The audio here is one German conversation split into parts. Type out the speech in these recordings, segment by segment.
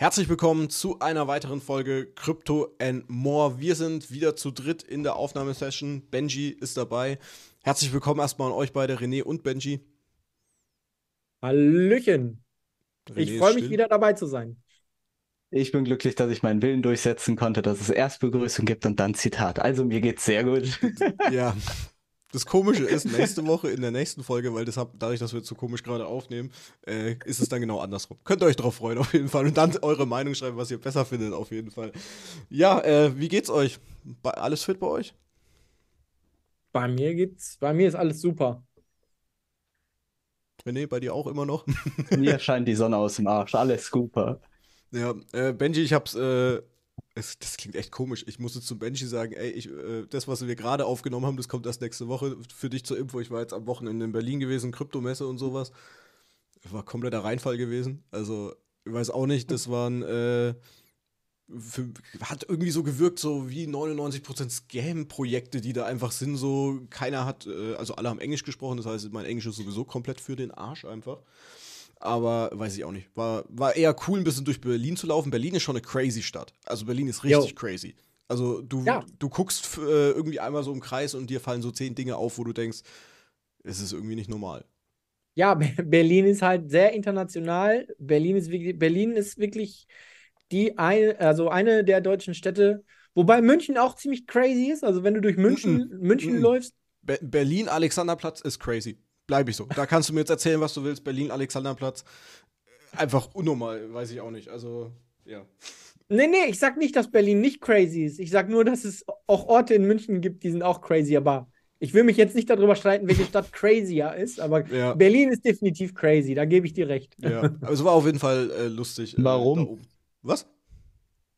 Herzlich willkommen zu einer weiteren Folge Crypto and More. Wir sind wieder zu dritt in der Aufnahmesession. Benji ist dabei. Herzlich willkommen erstmal an euch beide, René und Benji. Hallöchen. René ich freue mich wieder dabei zu sein. Ich bin glücklich, dass ich meinen Willen durchsetzen konnte, dass es erst Begrüßung gibt und dann Zitat. Also mir geht's sehr gut. ja, Das Komische ist, nächste Woche in der nächsten Folge, weil das hab, dadurch, dass wir zu so komisch gerade aufnehmen, äh, ist es dann genau andersrum. Könnt ihr euch drauf freuen, auf jeden Fall. Und dann eure Meinung schreiben, was ihr besser findet, auf jeden Fall. Ja, äh, wie geht's euch? Bei, alles fit bei euch? Bei mir geht's, bei mir ist alles super. René, bei dir auch immer noch? mir scheint die Sonne aus dem Arsch, alles super. Ja, äh, Benji, ich hab's äh, es, das klingt echt komisch. Ich musste zum Benji sagen, ey, ich, äh, das, was wir gerade aufgenommen haben, das kommt erst nächste Woche. Für dich zur Info, ich war jetzt am Wochenende in Berlin gewesen, Kryptomesse und sowas. War kompletter Reinfall gewesen. Also, ich weiß auch nicht, das waren, äh, für, hat irgendwie so gewirkt, so wie 99% Scam-Projekte, die da einfach sind, so keiner hat, äh, also alle haben Englisch gesprochen, das heißt, mein Englisch ist sowieso komplett für den Arsch einfach. Aber weiß ich auch nicht. War, war eher cool, ein bisschen durch Berlin zu laufen. Berlin ist schon eine crazy Stadt. Also Berlin ist richtig Yo. crazy. Also du, ja. du guckst äh, irgendwie einmal so im Kreis und dir fallen so zehn Dinge auf, wo du denkst, es ist irgendwie nicht normal. Ja, Berlin ist halt sehr international. Berlin ist wirklich, Berlin ist wirklich die eine, also eine der deutschen Städte, wobei München auch ziemlich crazy ist. Also wenn du durch München, mm -mm. München mm läufst. Be Berlin Alexanderplatz ist crazy bleibe ich so. Da kannst du mir jetzt erzählen, was du willst. Berlin, Alexanderplatz. Äh, einfach unnormal, weiß ich auch nicht. Also, ja. Nee, nee, ich sag nicht, dass Berlin nicht crazy ist. Ich sag nur, dass es auch Orte in München gibt, die sind auch crazy, aber ich will mich jetzt nicht darüber streiten, welche Stadt crazier ist, aber ja. Berlin ist definitiv crazy, da gebe ich dir recht. Ja, aber also, es war auf jeden Fall äh, lustig. Äh, Warum? Äh, was?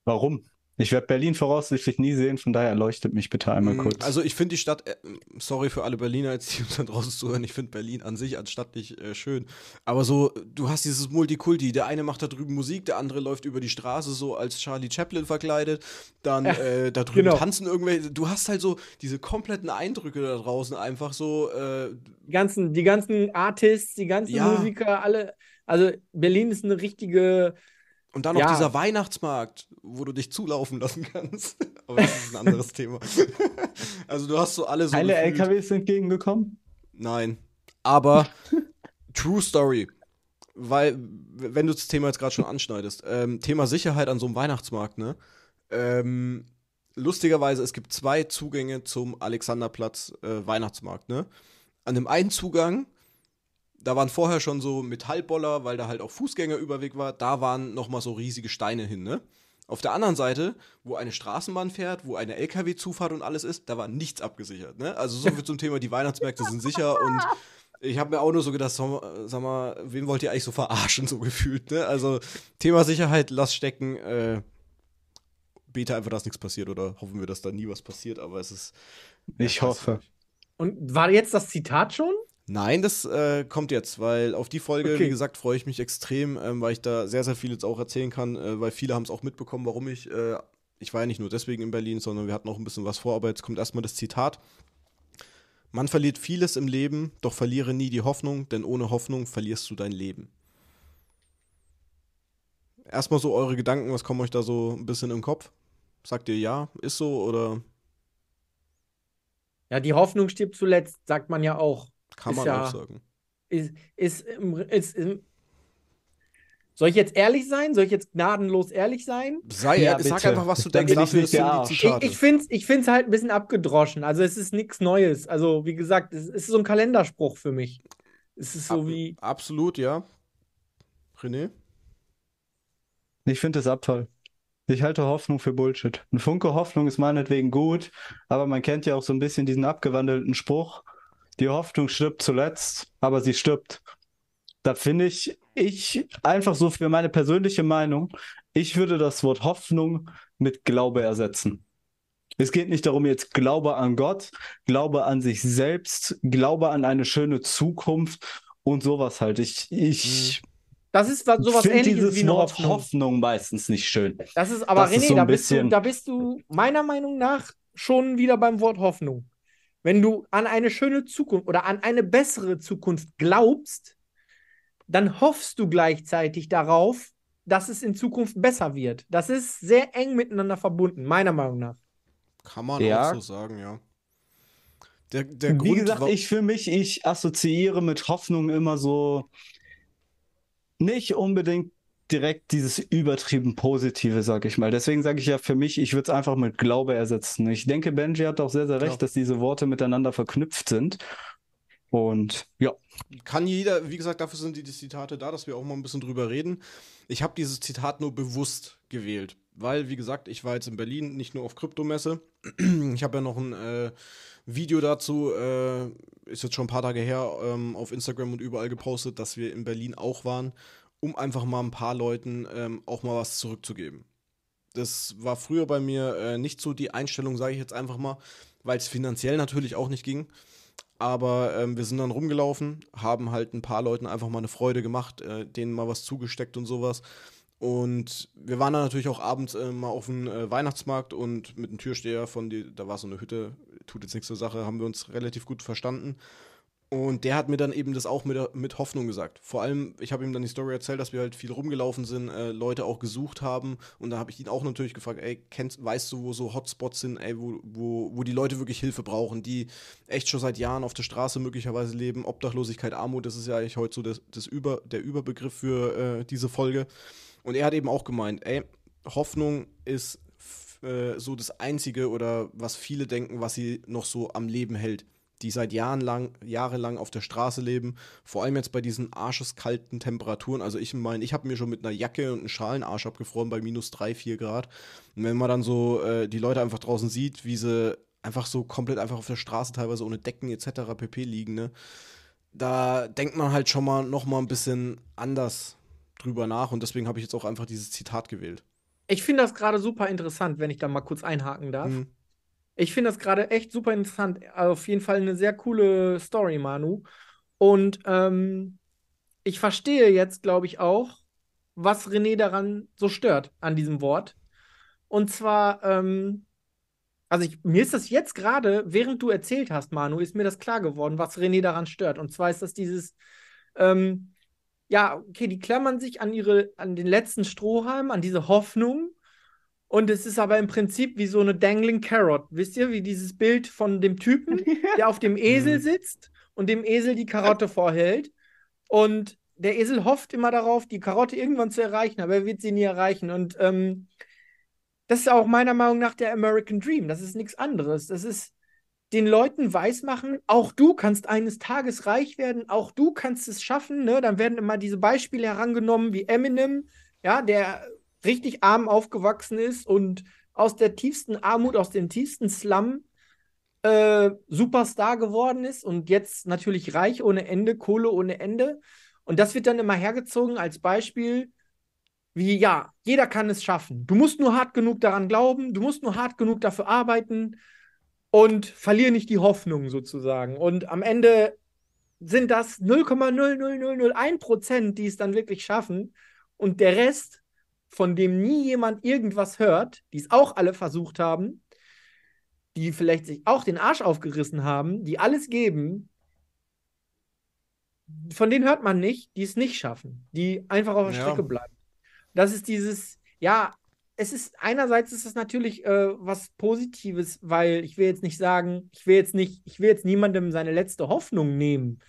Warum? Ich werde Berlin voraussichtlich nie sehen, von daher erleuchtet mich bitte einmal mm, kurz. Also ich finde die Stadt, äh, sorry für alle Berliner, jetzt die uns da draußen zuhören, ich finde Berlin an sich als Stadt nicht äh, schön. Aber so, du hast dieses Multikulti, der eine macht da drüben Musik, der andere läuft über die Straße so als Charlie Chaplin verkleidet, dann ja, äh, da drüben genau. tanzen irgendwelche, du hast halt so diese kompletten Eindrücke da draußen einfach so. Äh, die, ganzen, die ganzen Artists, die ganzen ja. Musiker, alle, also Berlin ist eine richtige und dann noch ja. dieser Weihnachtsmarkt, wo du dich zulaufen lassen kannst. Aber das ist ein anderes Thema. also du hast so alle so. Alle LKWs sind entgegengekommen? Nein. Aber True Story. Weil, wenn du das Thema jetzt gerade schon anschneidest, ähm, Thema Sicherheit an so einem Weihnachtsmarkt, ne? Ähm, lustigerweise, es gibt zwei Zugänge zum Alexanderplatz äh, Weihnachtsmarkt, ne? An dem einen Zugang da waren vorher schon so Metallboller, weil da halt auch Fußgängerüberweg war, da waren nochmal so riesige Steine hin, ne? Auf der anderen Seite, wo eine Straßenbahn fährt, wo eine LKW-Zufahrt und alles ist, da war nichts abgesichert, ne? Also so viel zum Thema, die Weihnachtsmärkte sind sicher und ich habe mir auch nur so gedacht, sag mal, wen wollt ihr eigentlich so verarschen, so gefühlt, ne? Also Thema Sicherheit, lass stecken, äh, bete einfach, dass nichts passiert oder hoffen wir, dass da nie was passiert, aber es ist. Ich ja, hoffe. Und war jetzt das Zitat schon? Nein, das äh, kommt jetzt, weil auf die Folge, okay. wie gesagt, freue ich mich extrem, ähm, weil ich da sehr, sehr viel jetzt auch erzählen kann, äh, weil viele haben es auch mitbekommen, warum ich, äh, ich war ja nicht nur deswegen in Berlin, sondern wir hatten auch ein bisschen was vor, aber jetzt kommt erstmal das Zitat. Man verliert vieles im Leben, doch verliere nie die Hoffnung, denn ohne Hoffnung verlierst du dein Leben. Erstmal so eure Gedanken, was kommen euch da so ein bisschen im Kopf? Sagt ihr ja, ist so oder? Ja, die Hoffnung stirbt zuletzt, sagt man ja auch. Kann man ja, auch sagen. Ist, ist, ist, ist, soll ich jetzt ehrlich sein? Soll ich jetzt gnadenlos ehrlich sein? Sei ja, sag einfach, was du denkst. ich, ich, ich finde es ich find's halt ein bisschen abgedroschen. Also es ist nichts Neues. Also wie gesagt, es ist so ein Kalenderspruch für mich. Es ist so Ab, wie... Absolut, ja. René? Ich finde es Abfall. Ich halte Hoffnung für Bullshit. Ein Funke Hoffnung ist meinetwegen gut, aber man kennt ja auch so ein bisschen diesen abgewandelten Spruch. Die Hoffnung stirbt zuletzt, aber sie stirbt. Da finde ich, ich einfach so für meine persönliche Meinung, ich würde das Wort Hoffnung mit Glaube ersetzen. Es geht nicht darum, jetzt Glaube an Gott, Glaube an sich selbst, Glaube an eine schöne Zukunft und sowas halt. Ich, ich mhm. das ist sowas ähnliches dieses wie eine Hoffnung. Hoffnung meistens nicht schön. Das ist aber das René, ist so da, bist du, da bist du meiner Meinung nach schon wieder beim Wort Hoffnung. Wenn du an eine schöne Zukunft oder an eine bessere Zukunft glaubst, dann hoffst du gleichzeitig darauf, dass es in Zukunft besser wird. Das ist sehr eng miteinander verbunden, meiner Meinung nach. Kann man ja. auch so sagen, ja. Der, der Wie Grund, gesagt, ich für mich, ich assoziiere mit Hoffnung immer so nicht unbedingt direkt dieses übertrieben Positive, sag ich mal. Deswegen sage ich ja für mich, ich würde es einfach mit Glaube ersetzen. Ich denke, Benji hat auch sehr, sehr recht, ja. Genau. dass diese Worte miteinander verknüpft sind. Und ja. Kann jeder, wie gesagt, dafür sind die Zitate da, dass wir auch mal ein bisschen drüber reden. Ich habe dieses Zitat nur bewusst gewählt, weil, wie gesagt, ich war jetzt in Berlin, nicht nur auf Kryptomesse. Ich habe ja noch ein äh, Video dazu, äh, ist jetzt schon ein paar Tage her, ähm, auf Instagram und überall gepostet, dass wir in Berlin auch waren um einfach mal ein paar Leuten ähm, auch mal was zurückzugeben. Das war früher bei mir äh, nicht so die Einstellung, sage ich jetzt einfach mal, weil es finanziell natürlich auch nicht ging. Aber ähm, wir sind dann rumgelaufen, haben halt ein paar Leuten einfach mal eine Freude gemacht, äh, denen mal was zugesteckt und sowas. Und wir waren dann natürlich auch abends äh, mal auf dem äh, Weihnachtsmarkt und mit einem Türsteher von, die, da war so eine Hütte, tut jetzt nichts zur Sache, haben wir uns relativ gut verstanden. Und der hat mir dann eben das auch mit, mit Hoffnung gesagt. Vor allem, ich habe ihm dann die Story erzählt, dass wir halt viel rumgelaufen sind, äh, Leute auch gesucht haben. Und da habe ich ihn auch natürlich gefragt, ey, kennst, weißt du, wo so Hotspots sind, ey, wo, wo, wo die Leute wirklich Hilfe brauchen, die echt schon seit Jahren auf der Straße möglicherweise leben. Obdachlosigkeit, Armut, das ist ja eigentlich heute so das, das Über, der Überbegriff für äh, diese Folge. Und er hat eben auch gemeint, ey, Hoffnung ist äh, so das Einzige oder was viele denken, was sie noch so am Leben hält die seit Jahren lang, jahrelang auf der Straße leben, vor allem jetzt bei diesen arscheskalten Temperaturen. Also ich meine, ich habe mir schon mit einer Jacke und einem Schalenarsch abgefroren bei minus 3, 4 Grad. Und wenn man dann so äh, die Leute einfach draußen sieht, wie sie einfach so komplett einfach auf der Straße teilweise ohne Decken etc. pp liegen, ne? Da denkt man halt schon mal noch mal ein bisschen anders drüber nach und deswegen habe ich jetzt auch einfach dieses Zitat gewählt. Ich finde das gerade super interessant, wenn ich da mal kurz einhaken darf. Mhm. Ich finde das gerade echt super interessant. Auf jeden Fall eine sehr coole Story, Manu. Und ähm, ich verstehe jetzt, glaube ich, auch, was René daran so stört, an diesem Wort. Und zwar, ähm, also ich, mir ist das jetzt gerade, während du erzählt hast, Manu, ist mir das klar geworden, was René daran stört. Und zwar ist das dieses, ähm, ja, okay, die klammern sich an ihre, an den letzten Strohhalm, an diese Hoffnung, und es ist aber im Prinzip wie so eine Dangling Carrot. Wisst ihr, wie dieses Bild von dem Typen, der auf dem Esel mhm. sitzt und dem Esel die Karotte vorhält. Und der Esel hofft immer darauf, die Karotte irgendwann zu erreichen, aber er wird sie nie erreichen. Und ähm, das ist auch meiner Meinung nach der American Dream. Das ist nichts anderes. Das ist den Leuten weismachen, auch du kannst eines Tages reich werden, auch du kannst es schaffen. Ne? Dann werden immer diese Beispiele herangenommen wie Eminem, ja, der richtig arm aufgewachsen ist und aus der tiefsten Armut, aus dem tiefsten Slum äh, Superstar geworden ist und jetzt natürlich reich ohne Ende, Kohle ohne Ende. Und das wird dann immer hergezogen als Beispiel, wie ja, jeder kann es schaffen. Du musst nur hart genug daran glauben, du musst nur hart genug dafür arbeiten und verlier nicht die Hoffnung sozusagen. Und am Ende sind das 0,00001 Prozent, die es dann wirklich schaffen. Und der Rest von dem nie jemand irgendwas hört, die es auch alle versucht haben, die vielleicht sich auch den Arsch aufgerissen haben, die alles geben, von denen hört man nicht, die es nicht schaffen, die einfach auf der ja. Strecke bleiben. Das ist dieses, ja, es ist einerseits ist es natürlich äh, was Positives, weil ich will jetzt nicht sagen, ich will jetzt nicht, ich will jetzt niemandem seine letzte Hoffnung nehmen,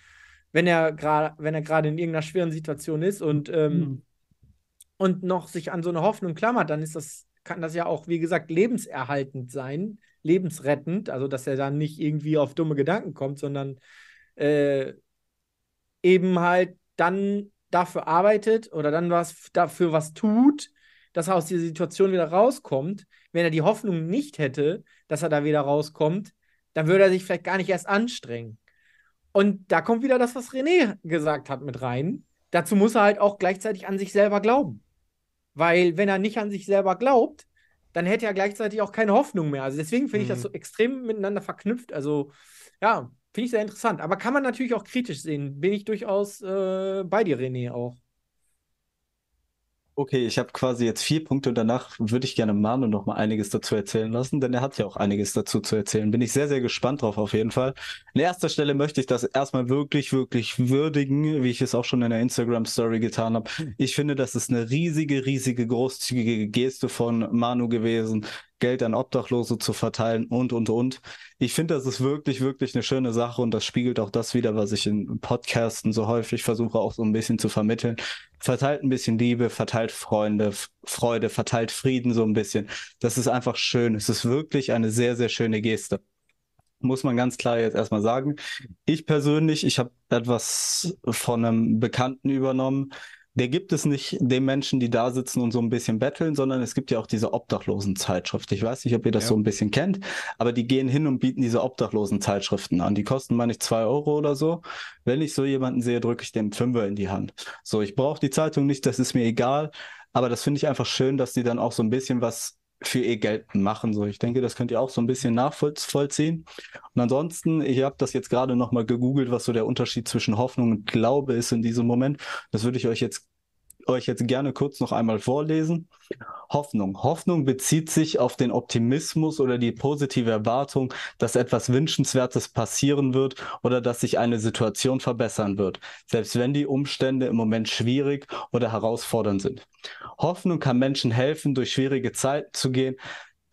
wenn er gerade, wenn er gerade in irgendeiner schweren Situation ist und ähm, mhm und noch sich an so eine Hoffnung klammert, dann ist das, kann das ja auch, wie gesagt, lebenserhaltend sein, lebensrettend, also dass er dann nicht irgendwie auf dumme Gedanken kommt, sondern äh, eben halt dann dafür arbeitet oder dann was dafür was tut, dass er aus dieser Situation wieder rauskommt. Wenn er die Hoffnung nicht hätte, dass er da wieder rauskommt, dann würde er sich vielleicht gar nicht erst anstrengen. Und da kommt wieder das, was René gesagt hat, mit rein. Dazu muss er halt auch gleichzeitig an sich selber glauben. Weil wenn er nicht an sich selber glaubt, dann hätte er gleichzeitig auch keine Hoffnung mehr. Also deswegen finde ich das mhm. so extrem miteinander verknüpft. Also ja, finde ich sehr interessant. Aber kann man natürlich auch kritisch sehen. Bin ich durchaus äh, bei dir, René, auch. Okay, ich habe quasi jetzt vier Punkte und danach würde ich gerne Manu noch mal einiges dazu erzählen lassen, denn er hat ja auch einiges dazu zu erzählen. Bin ich sehr, sehr gespannt drauf auf jeden Fall. An erster Stelle möchte ich das erstmal wirklich, wirklich würdigen, wie ich es auch schon in der Instagram-Story getan habe. Ich finde, das ist eine riesige, riesige, großzügige Geste von Manu gewesen, Geld an Obdachlose zu verteilen und, und, und. Ich finde, das ist wirklich, wirklich eine schöne Sache und das spiegelt auch das wieder, was ich in Podcasten so häufig versuche, auch so ein bisschen zu vermitteln. Verteilt ein bisschen Liebe, verteilt Freunde, Freude, verteilt Frieden so ein bisschen. Das ist einfach schön. Es ist wirklich eine sehr, sehr schöne Geste. Muss man ganz klar jetzt erstmal sagen. Ich persönlich, ich habe etwas von einem Bekannten übernommen der gibt es nicht den Menschen, die da sitzen und so ein bisschen betteln, sondern es gibt ja auch diese Obdachlosenzeitschrift. Ich weiß nicht, ob ihr das ja. so ein bisschen kennt, aber die gehen hin und bieten diese Obdachlosenzeitschriften an. Die kosten, meine ich, zwei Euro oder so. Wenn ich so jemanden sehe, drücke ich dem Fünfer in die Hand. So, ich brauche die Zeitung nicht, das ist mir egal. Aber das finde ich einfach schön, dass die dann auch so ein bisschen was für ihr Geld machen. So, ich denke, das könnt ihr auch so ein bisschen nachvollziehen. Und ansonsten, ich habe das jetzt gerade nochmal gegoogelt, was so der Unterschied zwischen Hoffnung und Glaube ist in diesem Moment. Das würde ich euch jetzt euch jetzt gerne kurz noch einmal vorlesen. Hoffnung. Hoffnung bezieht sich auf den Optimismus oder die positive Erwartung, dass etwas Wünschenswertes passieren wird oder dass sich eine Situation verbessern wird, selbst wenn die Umstände im Moment schwierig oder herausfordernd sind. Hoffnung kann Menschen helfen, durch schwierige Zeiten zu gehen,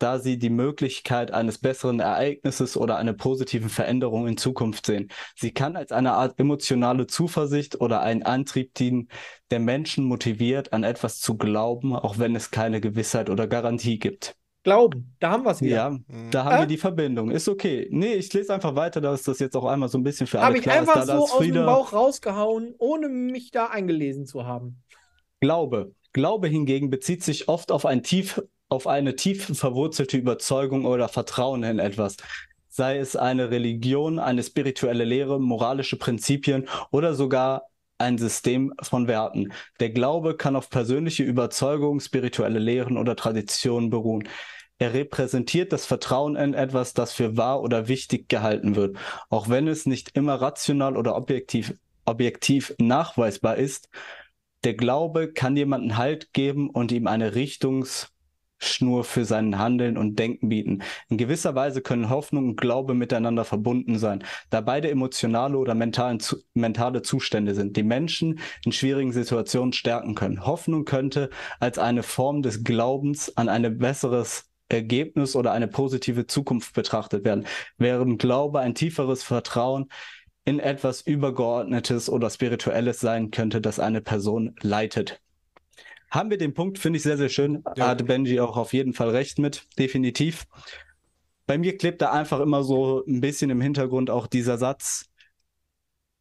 da sie die Möglichkeit eines besseren Ereignisses oder einer positiven Veränderung in Zukunft sehen. Sie kann als eine Art emotionale Zuversicht oder einen Antrieb dienen, der Menschen motiviert, an etwas zu glauben, auch wenn es keine Gewissheit oder Garantie gibt. Glauben, da haben wir es wieder. Ja, da haben äh? wir die Verbindung. Ist okay. Nee, ich lese einfach weiter, dass das jetzt auch einmal so ein bisschen für alle Hab klar ist. Habe ich einfach so aus dem Bauch rausgehauen, ohne mich da eingelesen zu haben. Glaube. Glaube hingegen bezieht sich oft auf ein tief auf eine tief verwurzelte Überzeugung oder Vertrauen in etwas, sei es eine Religion, eine spirituelle Lehre, moralische Prinzipien oder sogar ein System von Werten. Der Glaube kann auf persönliche Überzeugung, spirituelle Lehren oder Traditionen beruhen. Er repräsentiert das Vertrauen in etwas, das für wahr oder wichtig gehalten wird, auch wenn es nicht immer rational oder objektiv, objektiv nachweisbar ist. Der Glaube kann jemanden Halt geben und ihm eine Richtungs- Schnur für sein Handeln und Denken bieten. In gewisser Weise können Hoffnung und Glaube miteinander verbunden sein, da beide emotionale oder mentalen, zu, mentale Zustände sind, die Menschen in schwierigen Situationen stärken können. Hoffnung könnte als eine Form des Glaubens an ein besseres Ergebnis oder eine positive Zukunft betrachtet werden, während Glaube ein tieferes Vertrauen in etwas Übergeordnetes oder Spirituelles sein könnte, das eine Person leitet haben wir den Punkt, finde ich sehr, sehr schön. Ja. Hat Benji auch auf jeden Fall recht mit, definitiv. Bei mir klebt da einfach immer so ein bisschen im Hintergrund auch dieser Satz,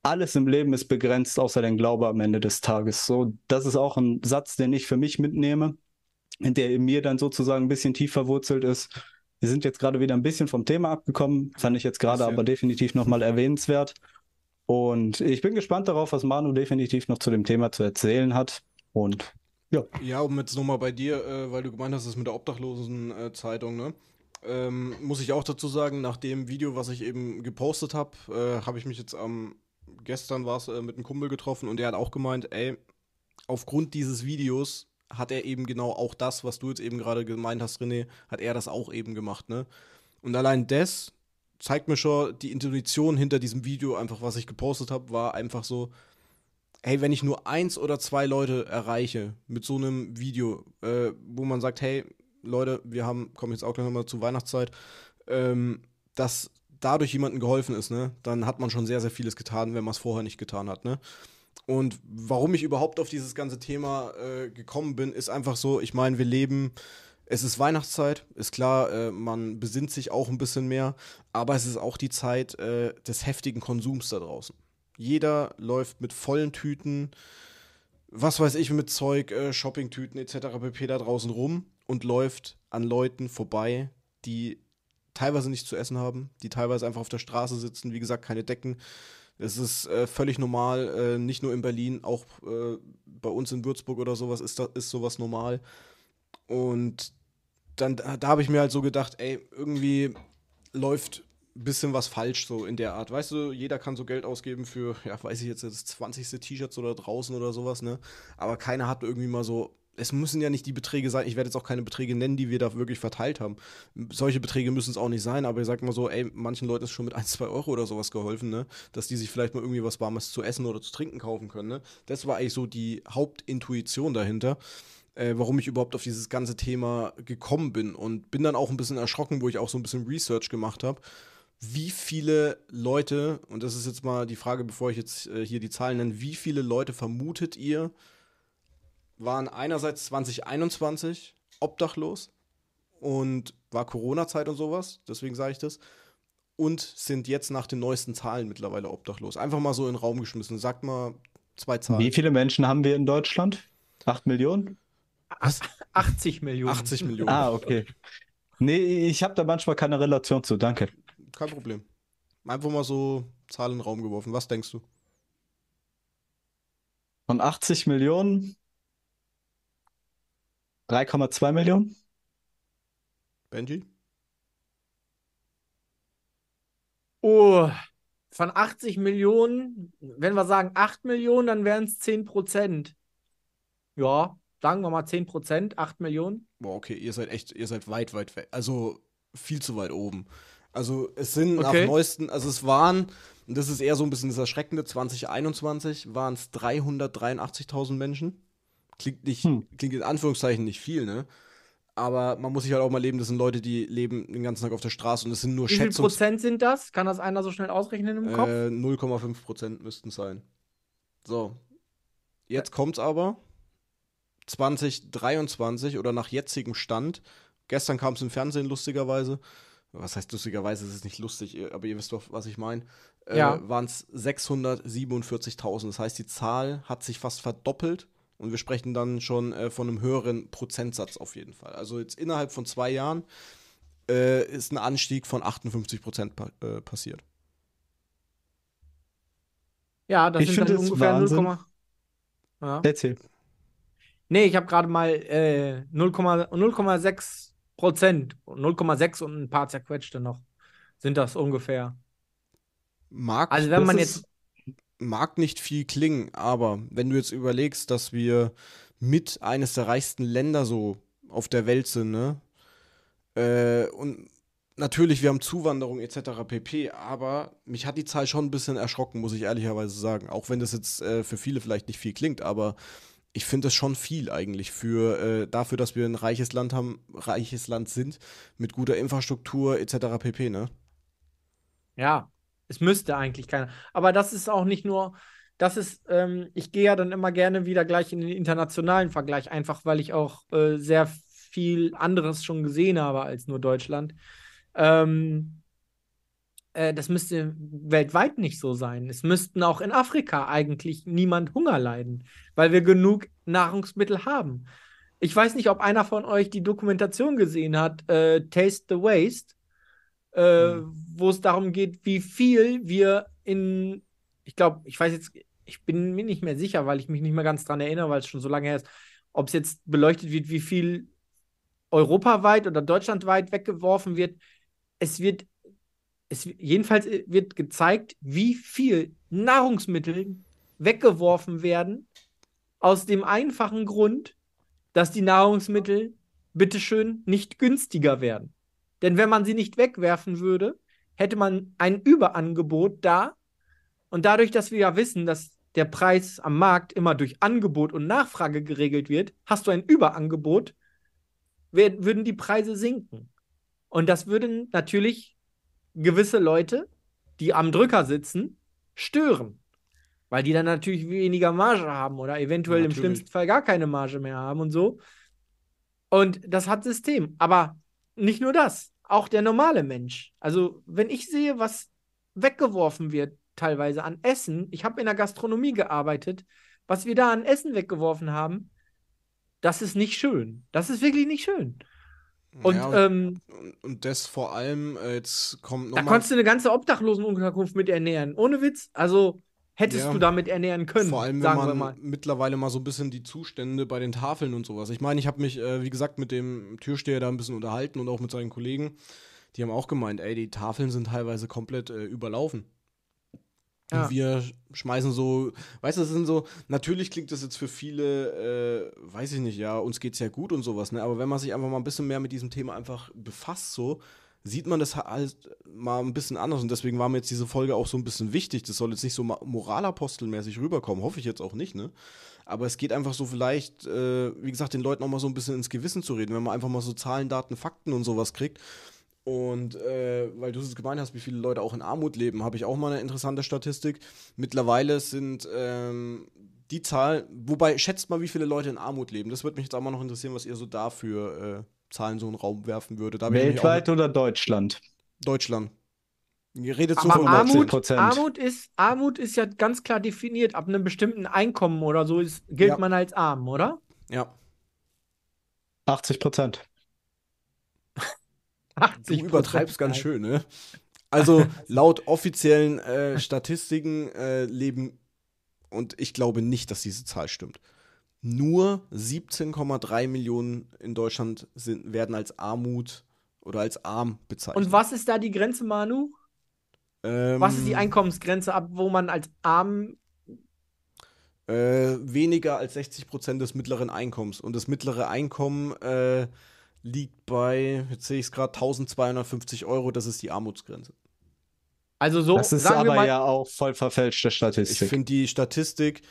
alles im Leben ist begrenzt, außer den Glaube am Ende des Tages. So, das ist auch ein Satz, den ich für mich mitnehme, der in mir dann sozusagen ein bisschen tief verwurzelt ist. Wir sind jetzt gerade wieder ein bisschen vom Thema abgekommen, fand ich jetzt gerade aber definitiv nochmal erwähnenswert. Und ich bin gespannt darauf, was Manu definitiv noch zu dem Thema zu erzählen hat. Und ja. Ja, um jetzt nochmal bei dir, äh, weil du gemeint hast, das mit der Obdachlosen-Zeitung, äh, ne? Ähm, muss ich auch dazu sagen, nach dem Video, was ich eben gepostet habe, äh, habe ich mich jetzt am gestern war es äh, mit einem Kumpel getroffen und der hat auch gemeint, ey, aufgrund dieses Videos hat er eben genau auch das, was du jetzt eben gerade gemeint hast, René, hat er das auch eben gemacht, ne? Und allein das zeigt mir schon die Intuition hinter diesem Video, einfach was ich gepostet habe, war einfach so, hey, wenn ich nur eins oder zwei Leute erreiche mit so einem Video, äh, wo man sagt, hey, Leute, wir haben, kommen jetzt auch gleich nochmal zu Weihnachtszeit, ähm, dass dadurch jemandem geholfen ist, ne, dann hat man schon sehr, sehr vieles getan, wenn man es vorher nicht getan hat, ne. Und warum ich überhaupt auf dieses ganze Thema äh, gekommen bin, ist einfach so, ich meine, wir leben, es ist Weihnachtszeit, ist klar, äh, man besinnt sich auch ein bisschen mehr, aber es ist auch die Zeit äh, des heftigen Konsums da draußen. Jeder läuft mit vollen Tüten, was weiß ich, mit Zeug, äh, Shoppingtüten etc. pp. da draußen rum und läuft an Leuten vorbei, die teilweise nichts zu essen haben, die teilweise einfach auf der Straße sitzen, wie gesagt, keine Decken. Es ist äh, völlig normal, äh, nicht nur in Berlin, auch äh, bei uns in Würzburg oder sowas ist, da, ist sowas normal. Und dann da, da habe ich mir halt so gedacht, ey, irgendwie läuft bisschen was falsch, so in der Art. Weißt du, jeder kann so Geld ausgeben für, ja, weiß ich jetzt, das 20. T-Shirt oder draußen oder sowas, ne? Aber keiner hat irgendwie mal so, es müssen ja nicht die Beträge sein, ich werde jetzt auch keine Beträge nennen, die wir da wirklich verteilt haben. Solche Beträge müssen es auch nicht sein, aber ich sag mal so, ey, manchen Leuten ist schon mit 1, 2 Euro oder sowas geholfen, ne? Dass die sich vielleicht mal irgendwie was Warmes zu essen oder zu trinken kaufen können, ne? Das war eigentlich so die Hauptintuition dahinter. Äh, warum ich überhaupt auf dieses ganze Thema gekommen bin und bin dann auch ein bisschen erschrocken, wo ich auch so ein bisschen Research gemacht habe wie viele Leute, und das ist jetzt mal die Frage, bevor ich jetzt äh, hier die Zahlen nenne, wie viele Leute vermutet ihr, waren einerseits 2021 obdachlos und war Corona-Zeit und sowas, deswegen sage ich das, und sind jetzt nach den neuesten Zahlen mittlerweile obdachlos. Einfach mal so in den Raum geschmissen. Sagt mal zwei Zahlen. Wie viele Menschen haben wir in Deutschland? Acht Millionen? Was? 80 Millionen. 80 Millionen. Ah, okay. Nee, ich habe da manchmal keine Relation zu, danke kein Problem. Einfach mal so Zahlen in den Raum geworfen. Was denkst du? Von 80 Millionen 3,2 Millionen. Benji? Oh, von 80 Millionen, wenn wir sagen 8 Millionen, dann wären es 10 Prozent. Ja, sagen wir mal 10 Prozent, 8 Millionen. Boah, okay, ihr seid echt, ihr seid weit, weit weg. Also viel zu weit oben. Also es sind okay. nach neuesten, also es waren, und das ist eher so ein bisschen das Erschreckende, 2021 waren es 383.000 Menschen. Klingt nicht, hm. klingt in Anführungszeichen nicht viel, ne? Aber man muss sich halt auch mal leben, das sind Leute, die leben den ganzen Tag auf der Straße und das sind nur Schätzungen. Wie viel Prozent sind das? Kann das einer so schnell ausrechnen im Kopf? Äh, 0,5 Prozent müssten es sein. So. Jetzt kommt's aber. 2023 oder nach jetzigem Stand. Gestern kam es im Fernsehen lustigerweise was heißt lustigerweise, es ist nicht lustig, aber ihr wisst doch, was ich meine, äh, ja. waren es 647.000. Das heißt, die Zahl hat sich fast verdoppelt und wir sprechen dann schon äh, von einem höheren Prozentsatz auf jeden Fall. Also jetzt innerhalb von zwei Jahren äh, ist ein Anstieg von 58 Prozent pa äh, passiert. Ja, das ich sind dann ungefähr 0, ja. Erzähl. Nee, ich habe gerade mal 0,6 äh, Prozent, 0,6 und ein paar zerquetschte noch, sind das ungefähr. Mag, also wenn man jetzt mag nicht viel klingen, aber wenn du jetzt überlegst, dass wir mit eines der reichsten Länder so auf der Welt sind, ne? Äh, und natürlich, wir haben Zuwanderung etc. pp. Aber mich hat die Zahl schon ein bisschen erschrocken, muss ich ehrlicherweise sagen. Auch wenn das jetzt äh, für viele vielleicht nicht viel klingt, aber ich finde das schon viel eigentlich für äh, dafür, dass wir ein reiches Land haben, reiches Land sind mit guter Infrastruktur etc. pp. Ne? Ja, es müsste eigentlich keiner. Aber das ist auch nicht nur, das ist, ähm, ich gehe ja dann immer gerne wieder gleich in den internationalen Vergleich, einfach weil ich auch äh, sehr viel anderes schon gesehen habe als nur Deutschland. Ähm, äh, das müsste weltweit nicht so sein. Es müssten auch in Afrika eigentlich niemand Hunger leiden, weil wir genug Nahrungsmittel haben. Ich weiß nicht, ob einer von euch die Dokumentation gesehen hat, äh, Taste the Waste, äh, mhm. wo es darum geht, wie viel wir in, ich glaube, ich weiß jetzt, ich bin mir nicht mehr sicher, weil ich mich nicht mehr ganz dran erinnere, weil es schon so lange her ist, ob es jetzt beleuchtet wird, wie viel europaweit oder deutschlandweit weggeworfen wird. Es wird es, jedenfalls äh, wird gezeigt, wie viel Nahrungsmittel weggeworfen werden, aus dem einfachen Grund, dass die Nahrungsmittel bitteschön nicht günstiger werden. Denn wenn man sie nicht wegwerfen würde, hätte man ein Überangebot da. Und dadurch, dass wir ja wissen, dass der Preis am Markt immer durch Angebot und Nachfrage geregelt wird, hast du ein Überangebot, würden die Preise sinken. Und das würde natürlich gewisse Leute, die am Drücker sitzen, stören. Weil die dann natürlich weniger Marge haben oder eventuell ja, im schlimmsten Fall gar keine Marge mehr haben und so. Und das hat System. Aber nicht nur das, auch der normale Mensch. Also, wenn ich sehe, was weggeworfen wird, teilweise an Essen, ich habe in der Gastronomie gearbeitet, was wir da an Essen weggeworfen haben, das ist nicht schön. Das ist wirklich nicht schön. Und, ja, ähm, und, das vor allem, äh, jetzt kommt noch. Da mal, konntest du eine ganze Obdachlosenunterkunft mit ernähren. Ohne Witz. Also hättest ja, du damit ernähren können. Vor allem, wenn man mal. mittlerweile mal so ein bisschen die Zustände bei den Tafeln und sowas. Ich meine, ich habe mich, äh, wie gesagt, mit dem Türsteher da ein bisschen unterhalten und auch mit seinen Kollegen. Die haben auch gemeint, ey, die Tafeln sind teilweise komplett äh, überlaufen. Ja. Und wir schmeißen so, weißt du, das sind so, natürlich klingt das jetzt für viele, äh, weiß ich nicht, ja, uns geht's ja gut und sowas, ne? Aber wenn man sich einfach mal ein bisschen mehr mit diesem Thema einfach befasst, so, sieht man das halt mal ein bisschen anders. Und deswegen war mir jetzt diese Folge auch so ein bisschen wichtig. Das soll jetzt nicht so moralapostelmäßig rüberkommen, hoffe ich jetzt auch nicht, ne? Aber es geht einfach so vielleicht, äh, wie gesagt, den Leuten auch mal so ein bisschen ins Gewissen zu reden, wenn man einfach mal so Zahlen, Daten, Fakten und sowas kriegt und äh, weil du es gemeint hast, wie viele Leute auch in Armut leben, habe ich auch mal eine interessante Statistik. Mittlerweile sind ähm, die Zahl, wobei schätzt mal, wie viele Leute in Armut leben. Das würde mich jetzt auch mal noch interessieren, was ihr so dafür äh, Zahlen so in den Raum werfen würdet. Weltweit oder Deutschland? Deutschland. Ihr redet so von Armut, 10%. Armut ist Armut ist ja ganz klar definiert. Ab einem bestimmten Einkommen oder so ist, gilt ja. man als arm, oder? Ja. 80 Prozent. Du übertreibst ganz schön, ne? Also, also laut offiziellen äh, Statistiken äh, leben, und ich glaube nicht, dass diese Zahl stimmt, nur 17,3 Millionen in Deutschland sind, werden als Armut oder als arm bezeichnet. Und was ist da die Grenze, Manu? Ähm, was ist die Einkommensgrenze, ab wo man als arm äh, weniger als 60 Prozent des mittleren Einkommens. Und das mittlere Einkommen äh, liegt bei, jetzt sehe ich es gerade, 1250 Euro. Das ist die Armutsgrenze. Also so. Das ist aber mal, ja auch voll verfälschte Statistik. Ich finde, die Statistik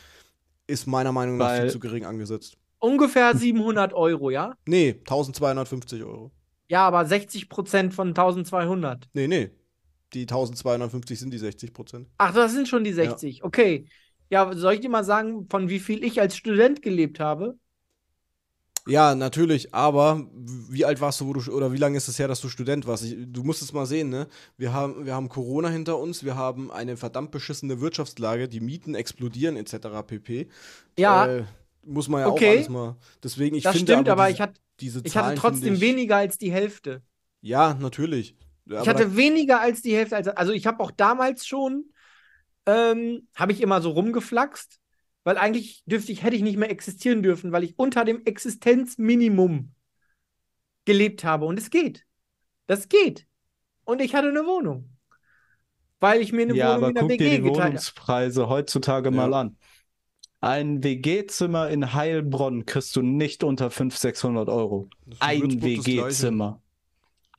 ist meiner Meinung nach Weil viel zu gering angesetzt. Ungefähr 700 Euro, ja? Nee, 1250 Euro. Ja, aber 60 Prozent von 1200. Nee, nee. Die 1250 sind die 60 Prozent. Ach, das sind schon die 60. Ja. Okay. Ja, soll ich dir mal sagen, von wie viel ich als Student gelebt habe? Ja, natürlich, aber wie alt warst du, wo du oder wie lange ist es her, dass du Student warst? Ich, du musst es mal sehen, ne? Wir haben, wir haben Corona hinter uns, wir haben eine verdammt beschissene Wirtschaftslage, die Mieten explodieren etc. pp. Ja. Äh, muss man ja okay. auch alles mal. Deswegen, ich das finde stimmt, aber, diese, ich, hat, diese Zahlen, ich hatte trotzdem ich, weniger als die Hälfte. Ja, natürlich. Aber ich hatte weniger als die Hälfte. Also, also ich habe auch damals schon, ähm, habe ich immer so rumgeflaxt weil eigentlich dürfte ich, hätte ich nicht mehr existieren dürfen, weil ich unter dem Existenzminimum gelebt habe. Und es geht. Das geht. Und ich hatte eine Wohnung. Weil ich mir eine ja, Wohnung aber in der guck WG dir die geteilt Wohnungspreise habe. heutzutage ja. mal an. Ein WG-Zimmer in Heilbronn kriegst du nicht unter 500, 600 Euro. Ein WG-Zimmer